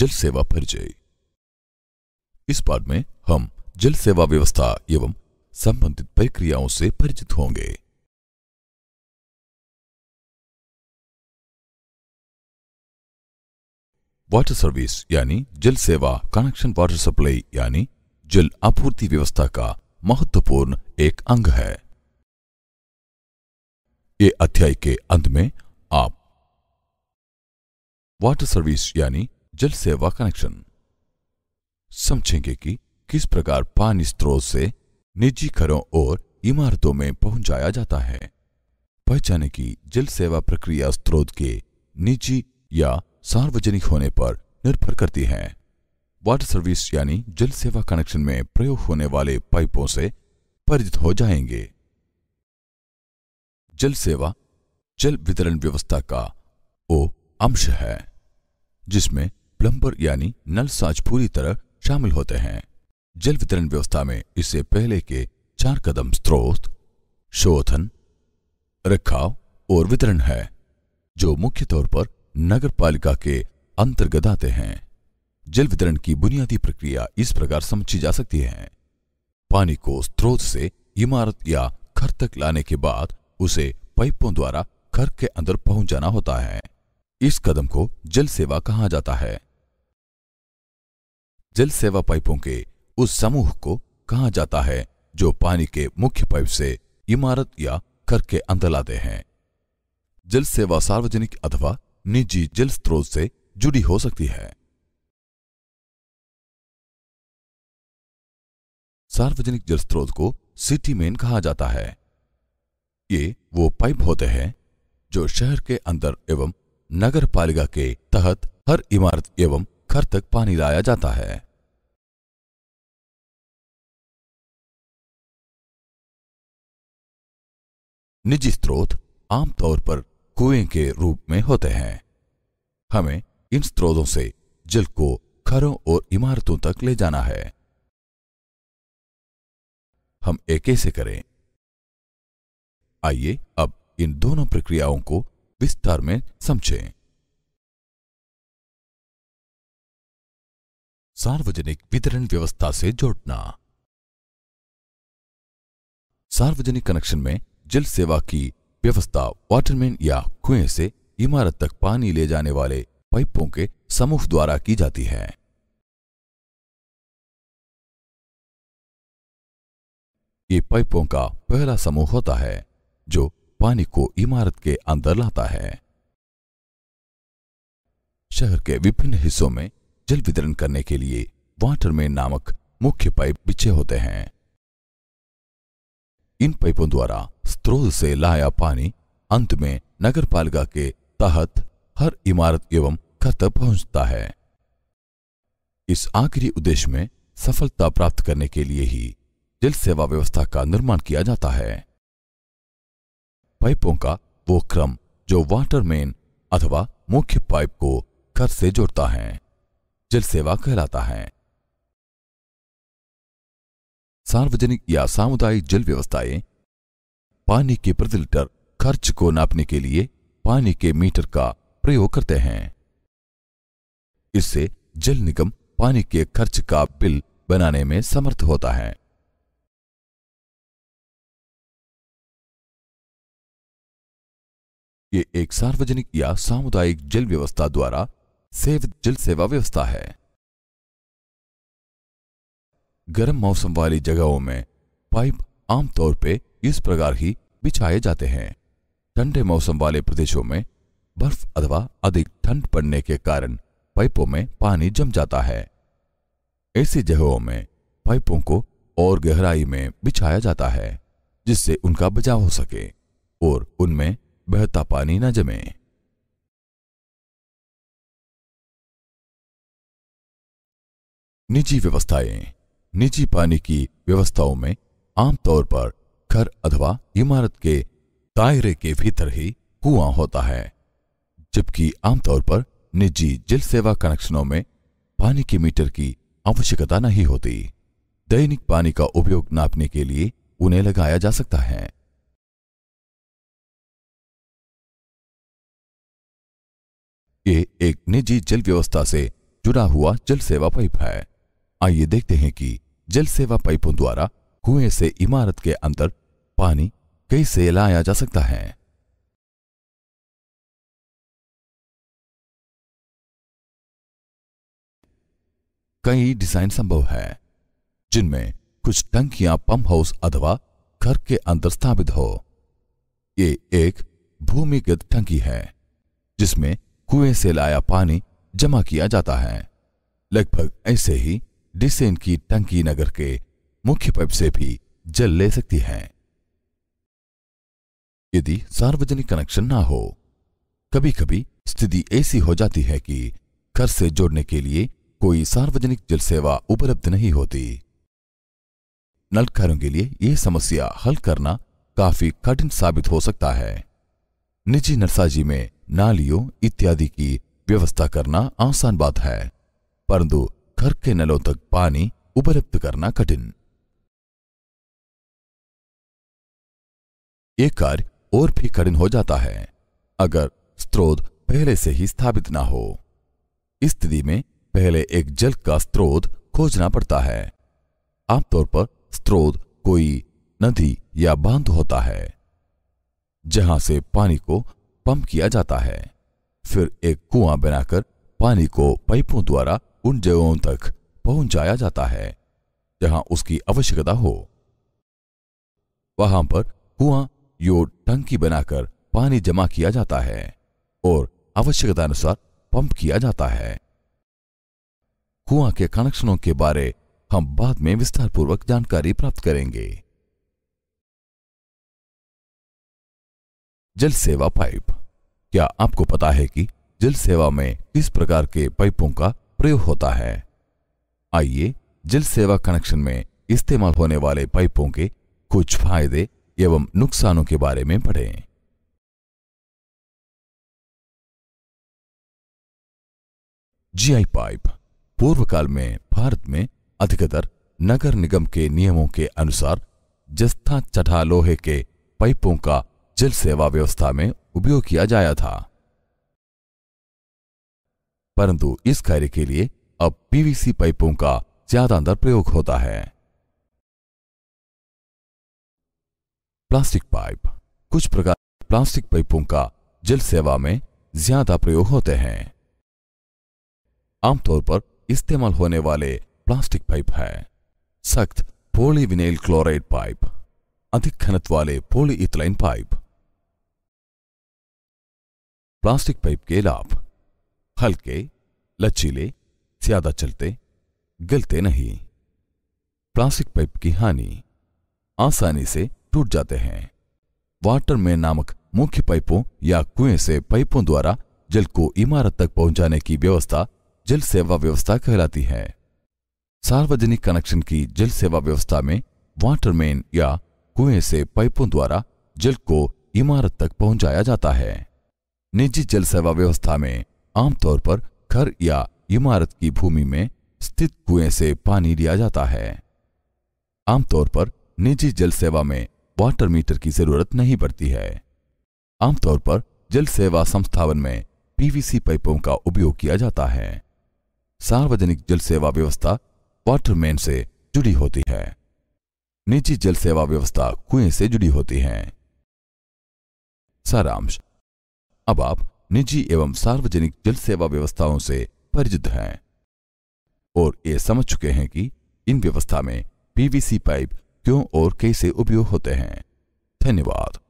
जल सेवा परिचय इस पाठ में हम जल सेवा व्यवस्था एवं संबंधित प्रक्रियाओं से परिचित होंगे वाटर सर्विस यानी जल सेवा कनेक्शन वाटर सप्लाई यानी जल आपूर्ति व्यवस्था का महत्वपूर्ण एक अंग है ये अध्याय के अंत में आप वाटर सर्विस यानी जल सेवा कनेक्शन समझेंगे कि किस प्रकार पानी स्रोत से निजी घरों और इमारतों में पहुंचाया जाता है पहचाने की जल सेवा प्रक्रिया स्रोत के निजी या सार्वजनिक होने पर निर्भर करती है वाटर सर्विस यानी जल सेवा कनेक्शन में प्रयोग होने वाले पाइपों से परिचित हो जाएंगे जल सेवा जल वितरण व्यवस्था का वो अंश है जिसमें प्लम्बर यानी नल साज पूरी तरह शामिल होते हैं जल वितरण व्यवस्था में इससे पहले के चार कदम स्रोत शोधन रखाव और वितरण है जो मुख्य तौर पर नगर पालिका के अंतर्गत आते हैं जल वितरण की बुनियादी प्रक्रिया इस प्रकार समझी जा सकती है पानी को स्रोत से इमारत या घर तक लाने के बाद उसे पाइपों द्वारा घर के अंदर पहुंचाना होता है इस कदम को जल सेवा कहा जाता है जल सेवा पाइपों के उस समूह को कहा जाता है जो पानी के मुख्य पाइप से इमारत या घर के अंदर लाते हैं जल सेवा सार्वजनिक अथवा निजी जल स्रोत से जुड़ी हो सकती है सार्वजनिक जल स्रोत को सिटी मेन कहा जाता है ये वो पाइप होते हैं जो शहर के अंदर एवं नगर पालिका के तहत हर इमारत एवं घर तक पानी लाया जाता है निजी स्रोत आमतौर पर कुएं के रूप में होते हैं हमें इन स्रोतों से जल को घरों और इमारतों तक ले जाना है हम एक से करें आइए अब इन दोनों प्रक्रियाओं को विस्तार में समझें सार्वजनिक वितरण व्यवस्था से जोड़ना सार्वजनिक कनेक्शन में जल सेवा की व्यवस्था वाटरमैन या कुएं से इमारत तक पानी ले जाने वाले पाइपों के समूह द्वारा की जाती है ये पाइपों का पहला समूह होता है जो पानी को इमारत के अंदर लाता है शहर के विभिन्न हिस्सों में जल वितरण करने के लिए वाटर मेन नामक मुख्य पाइप बिछे होते हैं इन पाइपों द्वारा स्त्रोत से लाया पानी अंत में पालिका के तहत हर इमारत एवं घर तक पहुंचता है इस आखिरी उद्देश्य में सफलता प्राप्त करने के लिए ही जल सेवा व्यवस्था का निर्माण किया जाता है पाइपों का वो क्रम जो वाटर मेन अथवा मुख्य पाइप को घर से जोड़ता है जल सेवा कहलाता है सार्वजनिक या सामुदायिक जल व्यवस्थाएं पानी के प्रति लीटर खर्च को नापने के लिए पानी के मीटर का प्रयोग करते हैं इससे जल निगम पानी के खर्च का बिल बनाने में समर्थ होता है ये एक सार्वजनिक या सामुदायिक जल व्यवस्था द्वारा सेव जल सेवा व्यवस्था है गर्म मौसम वाली जगहों में पाइप आमतौर पर इस प्रकार ही बिछाए जाते हैं ठंडे मौसम वाले प्रदेशों में बर्फ अथवा अधिक ठंड पड़ने के कारण पाइपों में पानी जम जाता है ऐसी जगहों में पाइपों को और गहराई में बिछाया जाता है जिससे उनका बचाव हो सके और उनमें बहता पानी न जमे निजी व्यवस्थाएं निजी पानी की व्यवस्थाओं में आमतौर पर घर अथवा इमारत के दायरे के भीतर ही कुआं होता है जबकि आमतौर पर निजी जल सेवा कनेक्शनों में पानी के मीटर की आवश्यकता नहीं होती दैनिक पानी का उपयोग नापने के लिए उन्हें लगाया जा सकता है ये एक निजी जल व्यवस्था से जुड़ा हुआ जल सेवा पाइप है आइए देखते हैं कि जल सेवा पाइपों द्वारा कुएं से इमारत के अंदर पानी कैसे लाया जा सकता है कई डिजाइन संभव है जिनमें कुछ टंकियां पंप हाउस अथवा घर के अंदर स्थापित हो ये एक भूमिगत टंकी है जिसमें कुएं से लाया पानी जमा किया जाता है लगभग ऐसे ही डिसेन की टंकी नगर के मुख्य पाइप से भी जल ले सकती है यदि सार्वजनिक कनेक्शन ना हो कभी कभी स्थिति ऐसी हो जाती है कि घर से जोड़ने के लिए कोई सार्वजनिक जल सेवा उपलब्ध नहीं होती नलकारों के लिए यह समस्या हल करना काफी कठिन साबित हो सकता है निजी नरसाजी में नालियों इत्यादि की व्यवस्था करना आसान बात है परंतु घर के नलों तक पानी उपलब्ध करना कठिन यह कार्य और भी कठिन हो जाता है अगर स्त्रोत पहले से ही स्थापित ना हो स्थिति में पहले एक जल का स्त्रोत खोजना पड़ता है आमतौर पर स्त्रोत कोई नदी या बांध होता है जहां से पानी को पंप किया जाता है फिर एक कुआं बनाकर पानी को पाइपों द्वारा उन जगहों तक पहुंचाया जाता है जहां उसकी आवश्यकता हो वहां पर कुआं यो टंकी बनाकर पानी जमा किया जाता है और आवश्यकता अनुसार पंप किया जाता है कुआं के कनेक्शनों के बारे हम बाद में विस्तार पूर्वक जानकारी प्राप्त करेंगे जल सेवा पाइप क्या आपको पता है कि जल सेवा में किस प्रकार के पाइपों का प्रयोग होता है आइए जल सेवा कनेक्शन में इस्तेमाल होने वाले पाइपों के कुछ फायदे एवं नुकसानों के बारे में पढ़ें जीआई पाइप पूर्व काल में भारत में अधिकतर नगर निगम के नियमों के अनुसार जस्था चटा लोहे के पाइपों का जल सेवा व्यवस्था में उपयोग किया जाया था परंतु इस कार्य के लिए अब पीवीसी पाइपों का ज्यादातर प्रयोग होता है प्लास्टिक पाइप कुछ प्रकार प्लास्टिक पाइपों का जल सेवा में ज्यादा प्रयोग होते हैं आमतौर पर इस्तेमाल होने वाले प्लास्टिक पाइप है सख्त पोलीविनेल क्लोराइड पाइप अधिक खनत वाले इथलाइन पाइप प्लास्टिक पाइप के लाभ हल्के लचीले ज्यादा चलते गलते नहीं प्लास्टिक पाइप की हानि आसानी से टूट जाते हैं वाटर में नामक मुख्य पाइपों या कुएं से पाइपों द्वारा जल को इमारत तक पहुंचाने की व्यवस्था जल सेवा व्यवस्था कहलाती है सार्वजनिक कनेक्शन की जल सेवा व्यवस्था में वाटर मेन या कुएं से पाइपों द्वारा जल को इमारत तक पहुंचाया जाता है निजी जल सेवा व्यवस्था में आमतौर पर घर या इमारत की भूमि में स्थित कुएं से पानी लिया जाता है आमतौर पर निजी जल सेवा में वाटर मीटर की जरूरत नहीं पड़ती है आमतौर पर जल सेवा संस्थावन में पीवीसी पाइपों का उपयोग किया जाता है सार्वजनिक जल सेवा व्यवस्था वाटरमैन से जुड़ी होती है निजी जल सेवा व्यवस्था कुएं से जुड़ी होती है सारांश अब आप निजी एवं सार्वजनिक जल सेवा व्यवस्थाओं से परिचित हैं और ये समझ चुके हैं कि इन व्यवस्था में पीवीसी पाइप क्यों और कैसे उपयोग होते हैं धन्यवाद